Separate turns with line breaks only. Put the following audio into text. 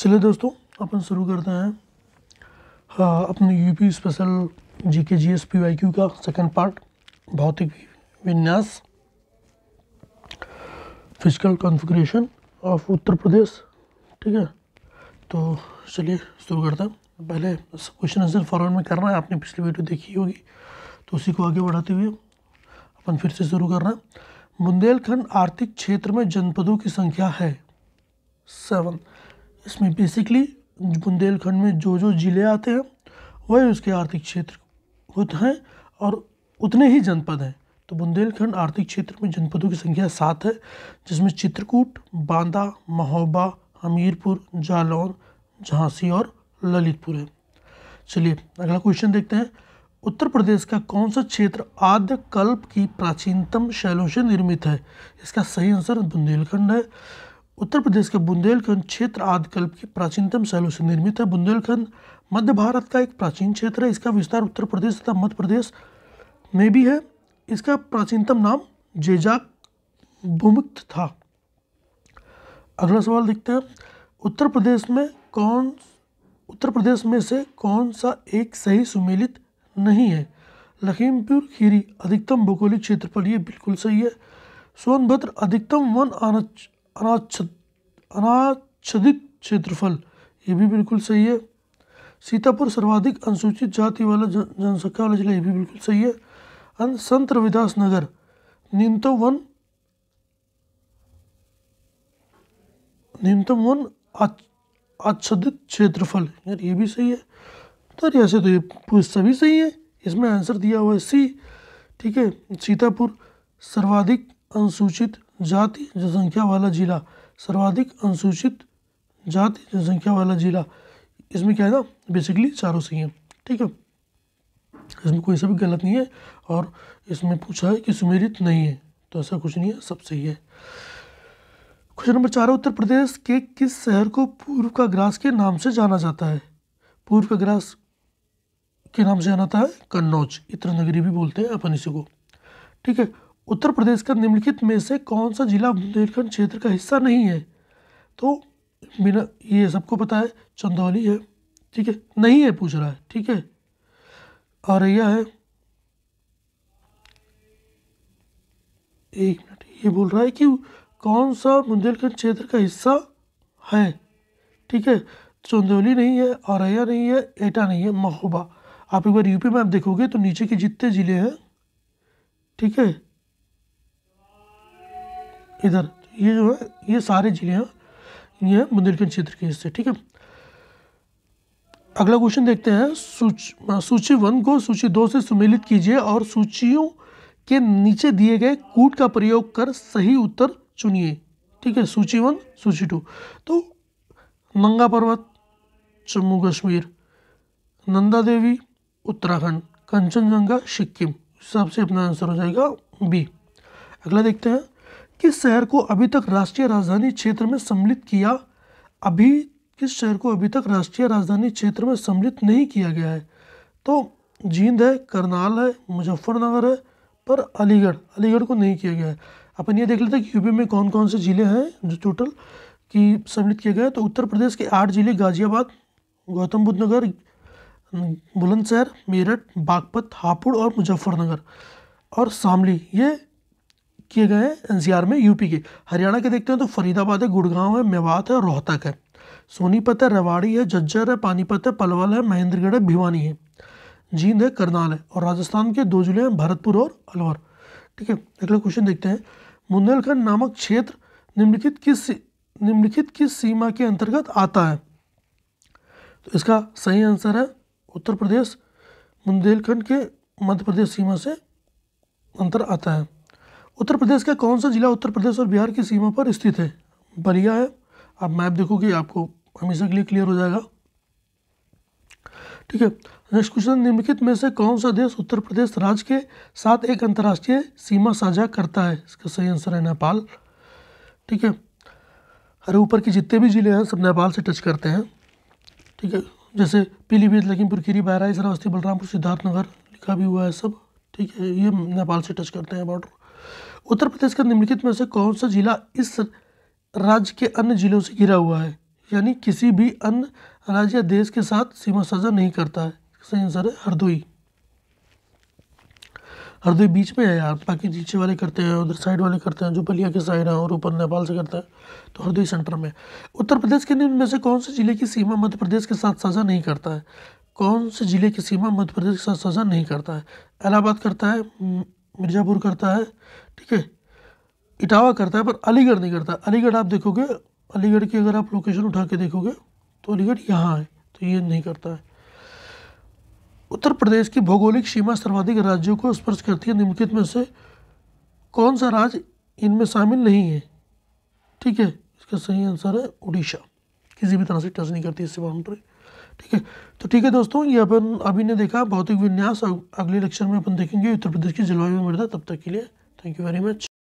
चलिए दोस्तों अपन शुरू करते हैं हाँ, अपने UP special G K G S P Y Q का सेकेंड पार्ट भौतिक विन्यास physical configuration of Uttar Pradesh ठीक है तो चलिए शुरू करते हैं पहले क्वेश्चन आंसर फॉरवर्ड में करना है आपने पिछली वीडियो देखी होगी तो उसी को आगे बढ़ाते हुए अपन फिर से शुरू कर रहे हैं बुंदेलखंड आर्थिक क्षेत्र में जनपदों की संख्या है सेवन इसमें बेसिकली बुंदेलखंड में जो जो ज़िले आते हैं वही उसके आर्थिक क्षेत्र होते हैं और उतने ही जनपद हैं तो बुंदेलखंड आर्थिक क्षेत्र में जनपदों की संख्या सात है जिसमें चित्रकूट बांदा महोबा हमीरपुर जालौन झांसी और ललितपुर है चलिए अगला क्वेश्चन देखते हैं उत्तर प्रदेश का कौन सा क्षेत्र आद्य कल्प की प्राचीनतम शैलों से निर्मित है इसका सही आंसर बुंदेलखंड है उत्तर प्रदेश के बुंदेलखंड क्षेत्र आदिकल्प की प्राचीनतम शैलों से निर्मित है बुंदेलखंड मध्य भारत का एक प्राचीन क्षेत्र है इसका विस्तार उत्तर प्रदेश तथा मध्य प्रदेश में भी है इसका प्राचीनतम नाम जेजाक भूमिक्त था अगला सवाल देखते हैं उत्तर प्रदेश में कौन उत्तर प्रदेश में से कौन सा एक सही सुमेलित नहीं है लखीमपुर खीरी अधिकतम भौगोलिक क्षेत्रफल ये बिल्कुल सही है सोनभद्र अधिकतम वन आरक्ष अनाच्छद अनाच्छदित क्षेत्रफल ये भी बिल्कुल सही है सीतापुर सर्वाधिक अनुसूचित जाति वाला जनसंख्या वाला जिला ये भी बिल्कुल सही है संत रविदास नगर न्यूनतम वन न्यूनतम वन आच्छादित क्षेत्रफल यार ये भी सही है तो ऐसे तो ये सभी सही है इसमें आंसर दिया हुआ है सी ठीक है सीतापुर सर्वाधिक अनुसूचित जाति जनसंख्या वाला जिला सर्वाधिक अनुसूचित जाति जनसंख्या वाला जिला इसमें क्या है ना बेसिकली चारों सही है ठीक है इसमें कोई सब गलत नहीं है और इसमें पूछा है कि सुमेरित नहीं है तो ऐसा कुछ नहीं है सब सही है क्वेश्चन नंबर चार उत्तर प्रदेश के किस शहर को पूर्व का ग्रास के नाम से जाना जाता है पूर्व का ग्रास के नाम से जाना जाता है कन्नौज इत्र नगरी भी बोलते हैं अपन इसी को ठीक है उत्तर प्रदेश का निम्नलिखित में से कौन सा जिला बुंदेलखंड क्षेत्र का हिस्सा नहीं है तो बिना ये सबको पता है चंदौली है ठीक है नहीं है पूछ रहा है ठीक है औरैया है एक मिनट ये बोल रहा है कि कौन सा बुंदेलखंड क्षेत्र का हिस्सा है ठीक है चंदौली नहीं है औरैया नहीं है एटा नहीं है महोबा आप एक बार यूपी मैप देखोगे तो नीचे के जितने ज़िले हैं ठीक है इधर ये जो है ये सारे जिले ये बुंदेलखंड क्षेत्र के हिस्से ठीक है अगला क्वेश्चन देखते हैं सूच, सूची वन को सूची दो से सुमेलित कीजिए और सूचियों के नीचे दिए गए कूट का प्रयोग कर सही उत्तर चुनिए ठीक है सूची वन सूची टू तो नंगा पर्वत जम्मू कश्मीर नंदा देवी उत्तराखंड कंचनजंगा सिक्किम सबसे अपना आंसर हो जाएगा बी अगला देखते हैं किस शहर को अभी तक राष्ट्रीय राजधानी क्षेत्र में सम्मिलित किया अभी किस शहर को अभी तक राष्ट्रीय राजधानी क्षेत्र में सम्मिलित नहीं किया गया है तो जींद है करनाल है मुजफ्फरनगर है पर अलीगढ़ अलीगढ़ को नहीं किया गया है अपन ये देख लेते हैं कि यूपी में कौन कौन से ज़िले हैं जो टोटल की सम्मिलित किया गया है तो उत्तर प्रदेश के आठ ज़िले गाज़ियाबाद गौतम बुद्ध नगर बुलंदशहर मेरठ बागपत हापुड़ और मुजफ्फरनगर और शामली ये किए गए हैं एनसीआर में यूपी के हरियाणा के देखते हैं तो फरीदाबाद है गुड़गांव है मेवात है रोहतक है सोनीपत है रेवाड़ी है जज्जर है पानीपत है पलवल है महेंद्रगढ़ है भिवानी है जींद है करनाल है और राजस्थान के दो जिले हैं भरतपुर और अलवर ठीक है अगला क्वेश्चन देखते हैं बुंदेलखंड नामक क्षेत्र निम्नलिखित किस निम्नलिखित किस सीमा के अंतर्गत आता है तो इसका सही आंसर है उत्तर प्रदेश बुंदेलखंड के मध्य प्रदेश सीमा से अंतर आता है उत्तर प्रदेश का कौन सा ज़िला उत्तर प्रदेश और बिहार की सीमा पर स्थित है बलिया है आप मैप देखोगे आपको हमेशा के लिए क्लियर हो जाएगा ठीक है नेक्स्ट क्वेश्चन निम्नलिखित में से कौन सा देश उत्तर प्रदेश राज्य के साथ एक अंतर्राष्ट्रीय सीमा साझा करता है इसका सही आंसर है नेपाल ठीक है अरे ऊपर के जितने भी ज़िले हैं सब नेपाल से टच करते हैं ठीक है जैसे पीलीभीत लखीमपुर खीरी बहराई अवस्थी बलरामपुर सिद्धार्थनगर लिखा भी हुआ है सब ठीक है ये नेपाल से टच करते हैं बॉर्डर उत्तर प्रदेश का निम्नलिखित में से कौन सा जिला इस राज्य के अन्य जिलों से घिरा हुआ है यानी किसी भी अन्य राज्य या देश के साथ सीमा साझा नहीं करता है सही आंसर है हरदोई हरदोई बीच में है यार बाकी नीचे वाले करते हैं उधर साइड वाले करते हैं जो बलिया के साइड है और ऊपर नेपाल से करते हैं तो हरदोई सेंटर में उत्तर प्रदेश के निम्न में से कौन से जिले की सीमा मध्य प्रदेश के साथ साझा नहीं करता है कौन से जिले की सीमा मध्य प्रदेश के साथ साझा नहीं करता है इलाहाबाद करता है मिर्ज़ापुर करता है ठीक है इटावा करता है पर अलीगढ़ नहीं करता अलीगढ़ आप देखोगे अलीगढ़ की अगर आप लोकेशन उठा के देखोगे तो अलीगढ़ यहाँ है तो ये नहीं करता है उत्तर प्रदेश की भौगोलिक सीमा सर्वाधिक राज्यों को स्पर्श करती है निम्नलिखित में से कौन सा राज्य इनमें शामिल नहीं है ठीक है इसका सही आंसर है उड़ीसा किसी भी तरह से टच नहीं करती इससे बाउंड्री ठीक है तो ठीक है दोस्तों ये अपन अभी ने देखा भौतिक विन्यास अगले लेक्चर में अपन देखेंगे उत्तर प्रदेश की जलवायु में मृदा तब तक के लिए थैंक यू वेरी मच